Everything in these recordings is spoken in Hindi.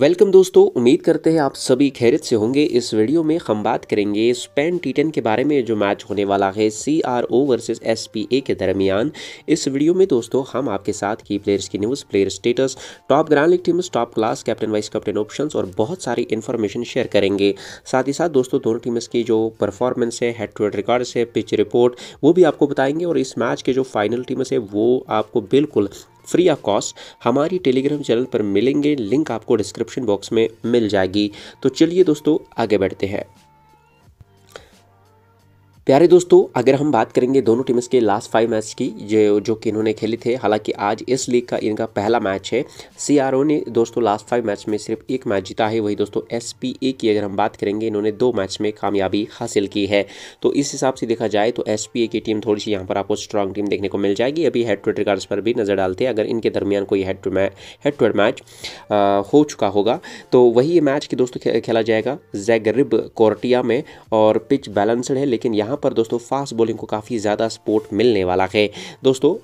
वेलकम दोस्तों उम्मीद करते हैं आप सभी खैरियत से होंगे इस वीडियो में हम बात करेंगे स्पेन टेन के बारे में जो मैच होने वाला है C R O versus S P A के दरमियान इस वीडियो में दोस्तों हम आपके साथ की प्लेयर्स की news player status top grand league teams top class captain vice captain option और बहुत सारी इन्फॉर्मेशन शेयर करेंगे साथ ही साथ दोस्तों दोनों टीम्स की जो परफॉर्मेंस है हेड टू हेड रिकॉर्ड्स है पिच रिपोर्ट वो भी आपको बताएंगे और इस मैच के जो फाइनल टीम्स है वो आपको बिल्कुल फ्री ऑफ कॉस्ट हमारी टेलीग्राम चैनल पर मिलेंगे लिंक आपको डिस्क्रिप्शन बॉक्स में मिल जाएगी तो चलिए दोस्तों आगे बढ़ते हैं प्यारे दोस्तों अगर हम बात करेंगे दोनों टीम्स के लास्ट फाइव मैच की जो जो कि इन्होंने खेले थे हालांकि आज इस लीग का इनका पहला मैच है सी ने दोस्तों लास्ट फाइव मैच में सिर्फ एक मैच जीता है वही दोस्तों एस की अगर हम बात करेंगे इन्होंने दो मैच में कामयाबी हासिल की है तो इस हिसाब से देखा जाए तो एस की टीम थोड़ी सी यहाँ पर आपको स्ट्रॉन्ग टीम देखने को मिल जाएगी अभी हेड टू रिकॉर्ड्स रिकार्ड्स पर भी नज़र डालते हैं अगर इनके दरमियान कोई head to head to head match हो चुका होगा तो वही ये मैच कि दोस्तों खेला जाएगा जैगरिब कोर्टिया में और पिच बैलेंसड है लेकिन यहाँ पर दोस्तों फास्ट बॉलिंग को काफ़ी ज़्यादा सपोर्ट मिलने वाला है दोस्तों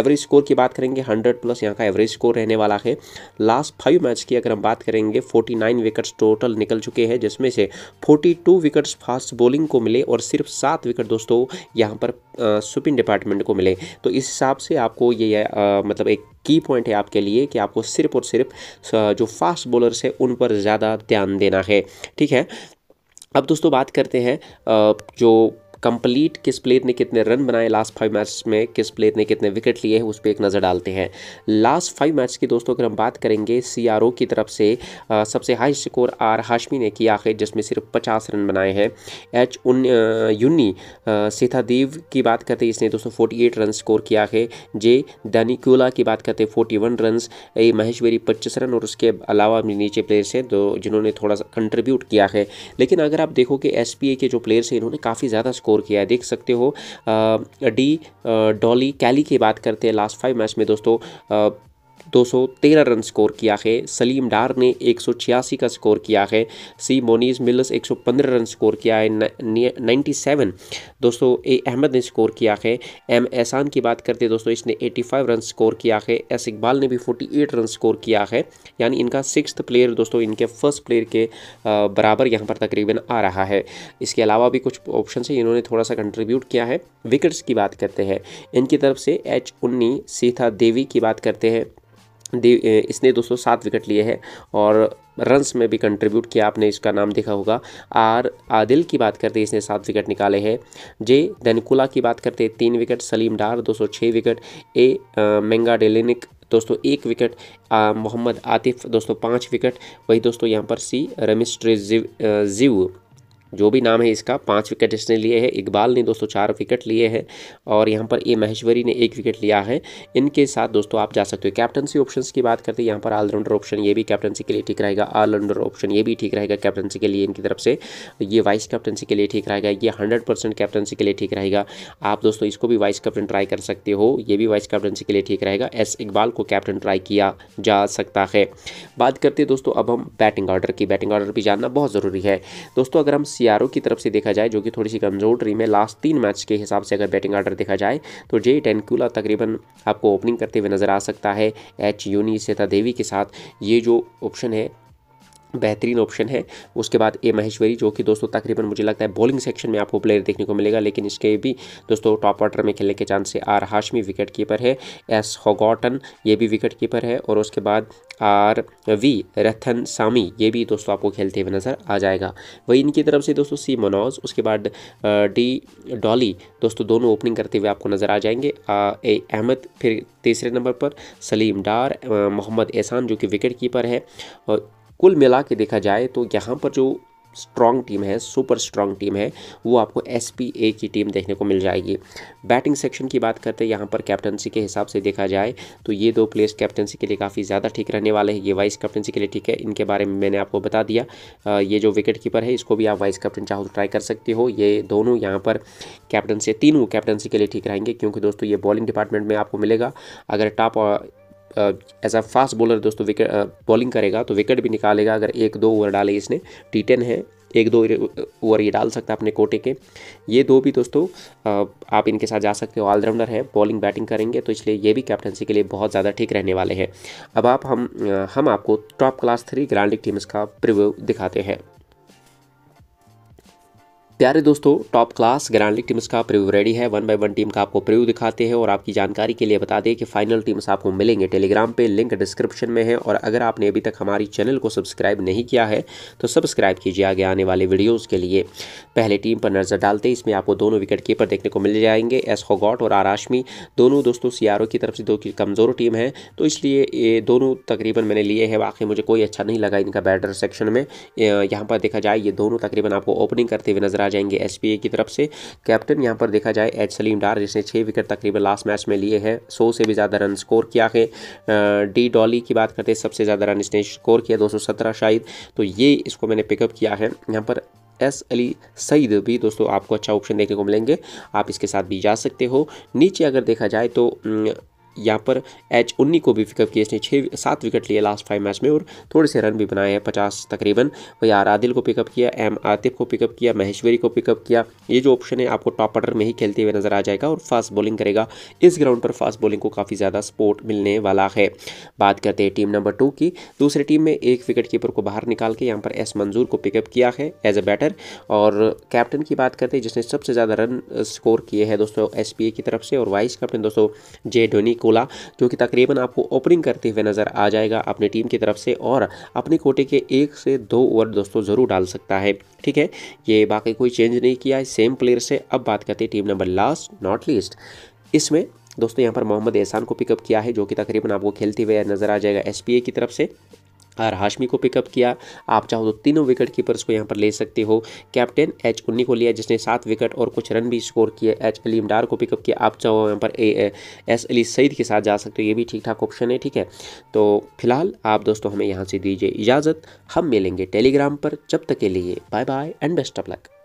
एवरेज स्कोर की बात करेंगे हंड्रेड प्लस यहाँ का एवरेज स्कोर रहने वाला है लास्ट फाइव मैच की अगर हम बात करेंगे फोर्टी नाइन विकेट्स टोटल निकल चुके हैं जिसमें से forty two wickets fast bowling को मिले और सिर्फ सात विकेट दोस्तों यहाँ पर स्विपिंग डिपार्टमेंट को मिले तो इस हिसाब से आपको ये आ, मतलब एक की पॉइंट है आपके लिए कि आपको सिर्फ और सिर्फ जो फास्ट बॉलर्स है उन पर ज़्यादा ध्यान देना है ठीक है अब दोस्तों बात करते हैं जो कंप्लीट किस प्लेयर ने कितने रन बनाए लास्ट फाइव मैच में किस प्लेयर ने कितने विकेट लिए हैं उस पर एक नज़र डालते हैं लास्ट फाइव मैच की दोस्तों अगर हम बात करेंगे सी की तरफ से आ, सबसे हाई स्कोर आर हाशमी ने किया है जिसमें सिर्फ पचास रन बनाए हैं एच उन यूनी सीथादेव की बात करते इसने दोस्तों फोर्टी एट रन स्कोर किया है जे दानिकोला की बात करते forty one run A Maheshwari पच्चीस रन और उसके अलावा नीचे प्लेयर्स हैं तो जिन्होंने थोड़ा सा कंट्रीब्यूट किया है लेकिन अगर आप देखो कि एस के जो प्लेयर्स हैं इन्होंने काफ़ी ज़्यादा स्कोर स्कोर किया है देख सकते हो डी डॉली कैली की बात करते हैं लास्ट फाइव मैच में दोस्तों 213 रन स्कोर किया है सलीम डार ने एक का स्कोर किया है सी मोनीज मिल्स 115 रन स्कोर किया है नाइन्टी सेवन दोस्तों ए अहमद ने स्कोर किया है एम एहसान की बात करते हैं दोस्तों इसने 85 रन स्कोर किया है एस इकबाल ने भी 48 रन स्कोर किया है यानी इनका सिक्स प्लेयर दोस्तों इनके फर्स्ट प्लेयर के बराबर यहाँ पर तकरीबन आ रहा है इसके अलावा भी कुछ ऑप्शन है इन्होंने थोड़ा सा कंट्रीब्यूट किया है विकेट्स की बात करते हैं इनकी तरफ से एच उन्नी सीथा देवी की बात करते हैं इसने 207 विकेट लिए हैं और रन्स में भी कंट्रीब्यूट किया आपने इसका नाम देखा होगा आर आदिल की बात करते इसने सात विकेट निकाले हैं जे दनकुला की बात करते तीन wicket Saleem Dar 206 wicket A मेंगा डेलिनिक दोस्तों एक विकेट मोहम्मद आतिफ दोस्तों पाँच विकेट वही दोस्तों यहाँ पर सी रमेश ट्रेजिव जीव जो भी नाम है इसका पाँच विकेट इसने लिए है इकबाल ने दोस्तों चार विकेट लिए हैं और यहाँ पर ए महेश्वरी ने एक विकेट लिया है इनके साथ दोस्तों आप जा सकते हो कैप्टनसी ऑप्शंस की बात करते हैं यहाँ पर ऑलराउंडर ऑप्शन ये भी कैप्टनसी के लिए ठीक रहेगा ऑलराउंडर ऑप्शन ये भी ठीक रहेगा कैप्टनसी के लिए इनकी तरफ से ये वाइस कैप्टनसी के लिए ठीक रहेगा ये हंड्रेड परसेंट कैप्टनसी के लिए ठीक रहेगा आप दोस्तों इसको भी वाइस कैप्टन ट्राई कर सकते हो ये भी वाइस कैप्टनसी के लिए ठीक रहेगा एस इकबाल को कैप्टन ट्राई किया जा सकता है बात करते हैं दोस्तों अब हम बैटिंग ऑर्डर की बैटिंग ऑर्डर भी जानना बहुत ज़रूरी है दोस्तों अगर हम ओ की तरफ से देखा जाए जो कि थोड़ी सी कमज़ोर टीम है लास्ट तीन मैच के हिसाब से अगर बैटिंग ऑर्डर देखा जाए तो जे टेनकुला तकरीबन आपको ओपनिंग करते हुए नज़र आ सकता है एच यूनी सेता देवी के साथ ये जो ऑप्शन है बेहतरीन ऑप्शन है उसके बाद ए महेश्वरी जो कि दोस्तों तकरीबन मुझे लगता है बॉलिंग सेक्शन में आपको प्लेयर देखने को मिलेगा लेकिन इसके भी दोस्तों टॉप ऑर्डर में खेलने के चांस है आर हाशमी विकेट कीपर है एस होगॉटन ये भी विकेट कीपर है और उसके बाद आर वी रथन सामी ये भी दोस्तों आपको खेलते हुए नज़र आ जाएगा वही इनकी तरफ से दोस्तों सी मनोज उसके बाद डी डॉली दोस्तों दोनों ओपनिंग करते हुए आपको नज़र आ जाएंगे आ, ए अहमद फिर तीसरे नंबर पर सलीम डार मोहम्मद एहसान जो कि विकेट कीपर है और कुल मिला के देखा जाए तो यहाँ पर जो स्ट्रॉन्ग टीम है सुपर स्ट्रॉन्ग टीम है वो आपको एस की टीम देखने को मिल जाएगी बैटिंग सेक्शन की बात करते हैं यहाँ पर कैप्टनसी के हिसाब से देखा जाए तो ये दो प्लेयर्स कैप्टनसी के लिए काफ़ी ज़्यादा ठीक रहने वाले हैं ये वाइस कैप्टनसी के लिए ठीक है इनके बारे में मैंने आपको बता दिया आ, ये जो विकेट कीपर है इसको भी आप वाइस कैप्टन चाहो तो ट्राई कर सकते हो ये दोनों यहाँ पर कैप्टनसी तीनों कैप्टनसी के लिए ठीक रहेंगे क्योंकि दोस्तों ये बॉलिंग डिपार्टमेंट में आपको मिलेगा अगर top as a fast bowler दोस्तों विकेट बॉलिंग करेगा तो विकेट भी निकालेगा अगर एक दो ओवर डाले इसने टी टेन है एक दो ओवर ये डाल सकता है अपने कोटे के ये दो भी दोस्तों आप इनके साथ जा सकते हो ऑलराउंडर हैं बॉलिंग बैटिंग करेंगे तो इसलिए ये भी कैप्टनसी के लिए बहुत ज़्यादा ठीक रहने वाले हैं अब आप हम हम आपको टॉप क्लास थ्री ग्रांडिक टीम्स का प्रिव्यू दिखाते हैं प्यारे दोस्तों टॉप क्लास लीग टीम्स का प्रिव्यू रेडी है वन बाय वन टीम का आपको प्रिव्यू दिखाते हैं और आपकी जानकारी के लिए बता दें कि फाइनल टीम्स आपको मिलेंगे टेलीग्राम पे लिंक डिस्क्रिप्शन में है और अगर आपने अभी तक हमारी चैनल को सब्सक्राइब नहीं किया है तो सब्सक्राइब कीजिए आगे आने वाले वीडियोज़ के लिए पहले टीम पर नज़र डालते इसमें आपको दोनों विकेट कीपर देखने को मिल जाएंगे एस होगॉट और आर आशमी दोनों दोस्तों सी की तरफ से दो की कमज़ोर टीम है तो इसलिए ये दोनों तकरीबन मैंने लिए हैं वाकई मुझे कोई अच्छा नहीं लगा इनका बैटर सेक्शन में यहाँ पर देखा जाए ये दोनों तकरीबन आपको ओपनिंग करते हुए नजर आ जाएंगे एस की तरफ से कैप्टन यहाँ पर देखा जाए एच सलीम डार जिसने छः विकेट तकरीबन लास्ट मैच में लिए हैं सौ से भी ज़्यादा रन स्कोर किया है डी डॉली की बात करते हैं सबसे ज़्यादा रन इसने स्कोर किया दो शायद तो ये इसको मैंने पिकअप किया है यहाँ पर एस अली सईद भी दोस्तों आपको अच्छा ऑप्शन देखने को मिलेंगे आप इसके साथ भी जा सकते हो नीचे अगर देखा जाए तो यहाँ पर एच उन्नी को भी पिकअप किया इसने छः सात विकेट लिए लास्ट फाइव मैच में और थोड़े से रन भी बनाए हैं पचास तकरीबन वही आर आदिल को पिकअप किया एम आतिफ को पिकअप किया महेश्वरी को पिकअप किया ये जो ऑप्शन है आपको टॉप ऑर्डर में ही खेलते हुए नजर आ जाएगा और फास्ट बॉलिंग करेगा इस ग्राउंड पर फास्ट बॉलिंग को काफ़ी ज़्यादा सपोर्ट मिलने वाला है बात करते हैं टीम नंबर टू की दूसरी टीम में एक विकेट कीपर को बाहर निकाल के यहाँ पर एस मंजूर को पिकअप किया है एज ए बैटर और कैप्टन की बात करते हैं जिसने सबसे ज़्यादा रन स्कोर किए हैं दोस्तों एस की तरफ से और वाइस कैप्टन दोस्तों जे धोनी कोला जो कि तकरीबन आपको ओपनिंग करते हुए नज़र आ जाएगा अपनी टीम की तरफ से और अपने कोटे के एक से दो ओवर दोस्तों ज़रूर डाल सकता है ठीक है ये बाकी कोई चेंज नहीं किया है सेम प्लेयर से अब बात करते हैं team number last not least इसमें दोस्तों यहाँ पर मोहम्मद एहसान को पिकअप किया है जो कि तकरीबन आपको खेलते हुए नज़र आ जाएगा एस की तरफ से आर हाशमी को पिकअप किया आप चाहो तो तीनों विकेट कीपर्स को यहाँ पर ले सकते हो कैप्टन एच उन्नी को लिया जिसने सात विकेट और कुछ रन भी स्कोर किए एच अलीम डार को पिकअप किया आप चाहो यहाँ पर ए एस अली सईद के साथ जा सकते हो ये भी ठीक ठाक ऑप्शन है ठीक है तो फिलहाल आप दोस्तों हमें यहाँ से दीजिए इजाज़त हम मिलेंगे टेलीग्राम पर जब तक के लिए bye bye and best of luck